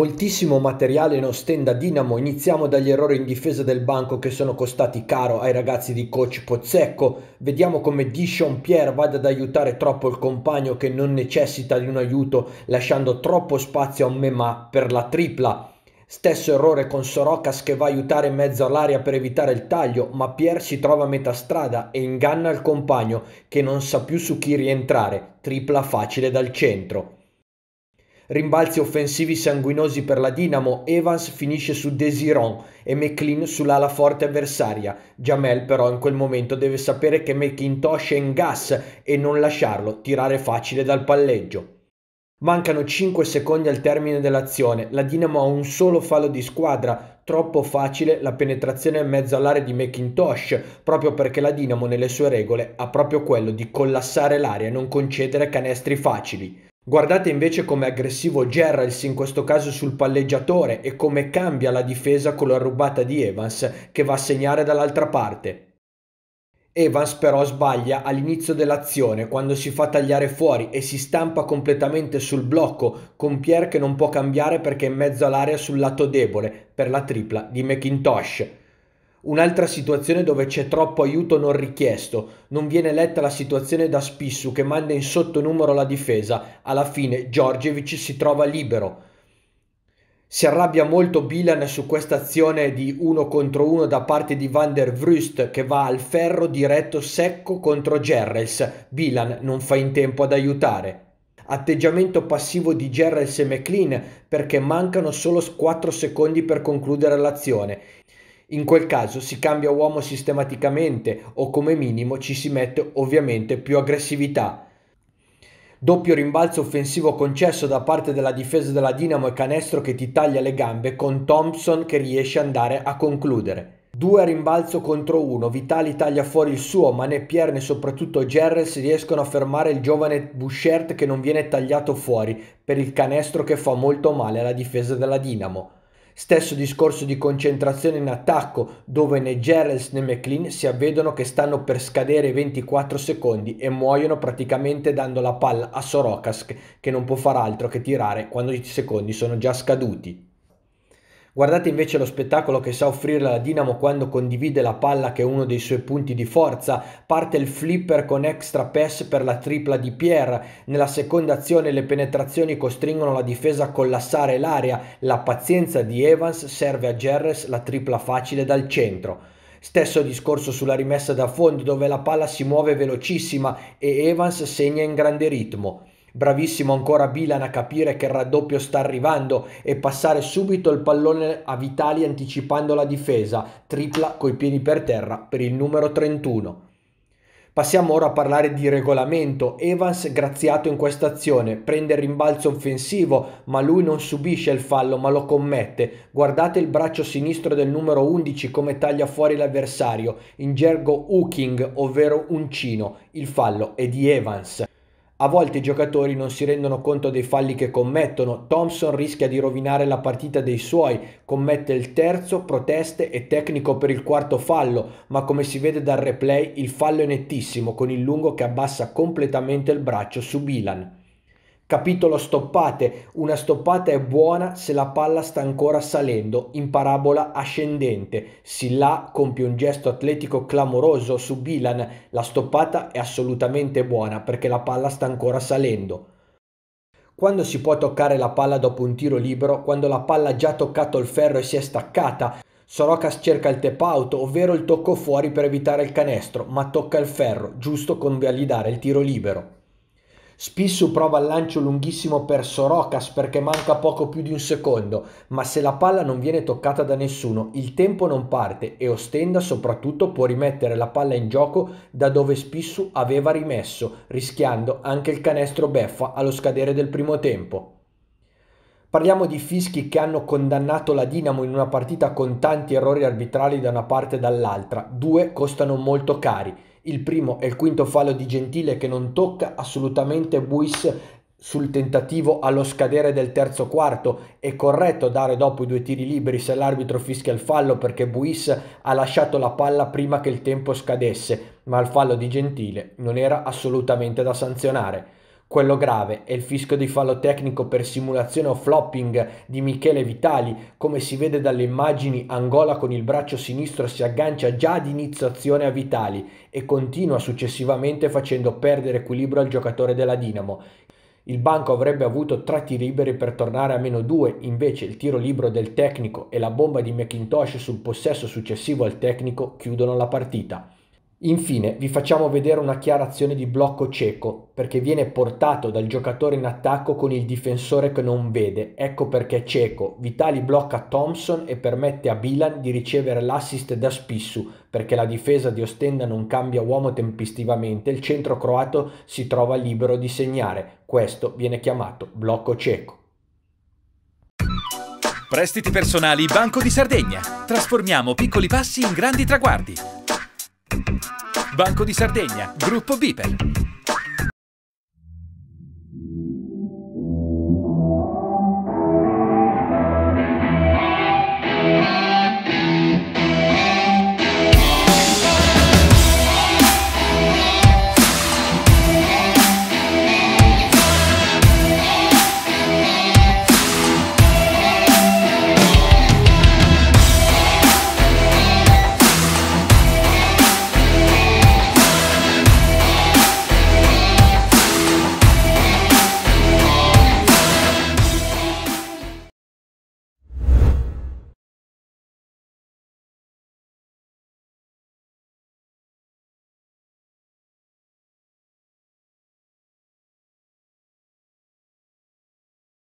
Moltissimo materiale in ostenda Dinamo, iniziamo dagli errori in difesa del banco che sono costati caro ai ragazzi di coach Pozzecco, vediamo come Dishon Pierre vada ad aiutare troppo il compagno che non necessita di un aiuto lasciando troppo spazio a un Memà per la tripla. Stesso errore con Sorokas che va a aiutare in mezzo all'aria per evitare il taglio, ma Pierre si trova a metà strada e inganna il compagno che non sa più su chi rientrare, tripla facile dal centro. Rimbalzi offensivi sanguinosi per la Dinamo, Evans finisce su Desiron e McLean sull'ala forte avversaria. Jamel però in quel momento deve sapere che McIntosh è in gas e non lasciarlo tirare facile dal palleggio. Mancano 5 secondi al termine dell'azione, la Dinamo ha un solo fallo di squadra, troppo facile la penetrazione in mezzo all'area di McIntosh, proprio perché la Dinamo nelle sue regole ha proprio quello di collassare l'area e non concedere canestri facili. Guardate invece come aggressivo Gerrals in questo caso sul palleggiatore e come cambia la difesa con la rubata di Evans che va a segnare dall'altra parte. Evans però sbaglia all'inizio dell'azione quando si fa tagliare fuori e si stampa completamente sul blocco con Pierre che non può cambiare perché è in mezzo all'area sul lato debole per la tripla di McIntosh. Un'altra situazione dove c'è troppo aiuto non richiesto, non viene letta la situazione da Spissu che manda in sottonumero la difesa, alla fine Giorgevic si trova libero. Si arrabbia molto Bilan su questa azione di uno contro uno da parte di Van der Vrust che va al ferro diretto secco contro Gerrels. Bilan non fa in tempo ad aiutare. Atteggiamento passivo di Gerrels e McLean perché mancano solo 4 secondi per concludere l'azione. In quel caso si cambia uomo sistematicamente o come minimo ci si mette ovviamente più aggressività. Doppio rimbalzo offensivo concesso da parte della difesa della Dinamo e Canestro che ti taglia le gambe con Thompson che riesce ad andare a concludere. Due a rimbalzo contro uno, Vitali taglia fuori il suo, ma né Pierre né soprattutto Gerrels riescono a fermare il giovane Bouchert che non viene tagliato fuori per il canestro che fa molto male alla difesa della Dinamo. Stesso discorso di concentrazione in attacco, dove né Gerrels né McLean si avvedono che stanno per scadere i 24 secondi e muoiono praticamente dando la palla a Sorokas che non può far altro che tirare quando i secondi sono già scaduti. Guardate invece lo spettacolo che sa offrire la Dinamo quando condivide la palla che è uno dei suoi punti di forza, parte il flipper con extra pass per la tripla di Pierre, nella seconda azione le penetrazioni costringono la difesa a collassare l'area, la pazienza di Evans serve a Gerres la tripla facile dal centro. Stesso discorso sulla rimessa da fondo dove la palla si muove velocissima e Evans segna in grande ritmo. Bravissimo ancora Bilan a capire che il raddoppio sta arrivando e passare subito il pallone a Vitali anticipando la difesa, tripla coi piedi per terra per il numero 31. Passiamo ora a parlare di regolamento. Evans graziato in questa azione, prende il rimbalzo offensivo, ma lui non subisce il fallo, ma lo commette. Guardate il braccio sinistro del numero 11 come taglia fuori l'avversario, in gergo hooking, ovvero uncino. Il fallo è di Evans. A volte i giocatori non si rendono conto dei falli che commettono. Thompson rischia di rovinare la partita dei suoi, commette il terzo, proteste e tecnico per il quarto fallo, ma come si vede dal replay il fallo è nettissimo con il lungo che abbassa completamente il braccio su Bilan. Capitolo stoppate. Una stoppata è buona se la palla sta ancora salendo in parabola ascendente. Silla compie un gesto atletico clamoroso su Bilan. La stoppata è assolutamente buona perché la palla sta ancora salendo. Quando si può toccare la palla dopo un tiro libero? Quando la palla ha già toccato il ferro e si è staccata. Sorokas cerca il tap out, ovvero il tocco fuori per evitare il canestro, ma tocca il ferro, giusto convalidare il tiro libero. Spissu prova il lancio lunghissimo per Sorokas perché manca poco più di un secondo, ma se la palla non viene toccata da nessuno, il tempo non parte e Ostenda soprattutto può rimettere la palla in gioco da dove Spissu aveva rimesso, rischiando anche il canestro beffa allo scadere del primo tempo. Parliamo di fischi che hanno condannato la Dinamo in una partita con tanti errori arbitrali da una parte e dall'altra. Due costano molto cari. Il primo e il quinto fallo di Gentile che non tocca assolutamente Buis sul tentativo allo scadere del terzo quarto. È corretto dare dopo i due tiri liberi se l'arbitro fischia il fallo perché Buis ha lasciato la palla prima che il tempo scadesse, ma il fallo di Gentile non era assolutamente da sanzionare. Quello grave è il fischio di fallo tecnico per simulazione o flopping di Michele Vitali, come si vede dalle immagini Angola con il braccio sinistro si aggancia già ad inizio azione a Vitali e continua successivamente facendo perdere equilibrio al giocatore della Dinamo. Il banco avrebbe avuto tre tiri liberi per tornare a meno 2, invece il tiro libero del tecnico e la bomba di McIntosh sul possesso successivo al tecnico chiudono la partita. Infine vi facciamo vedere una chiara azione di blocco cieco perché viene portato dal giocatore in attacco con il difensore che non vede, ecco perché è cieco. Vitali blocca Thompson e permette a Bilan di ricevere l'assist da Spissu perché la difesa di Ostenda non cambia uomo tempestivamente, il centro croato si trova libero di segnare, questo viene chiamato blocco cieco. Prestiti personali Banco di Sardegna. Trasformiamo piccoli passi in grandi traguardi. Banco di Sardegna, Gruppo Bipel.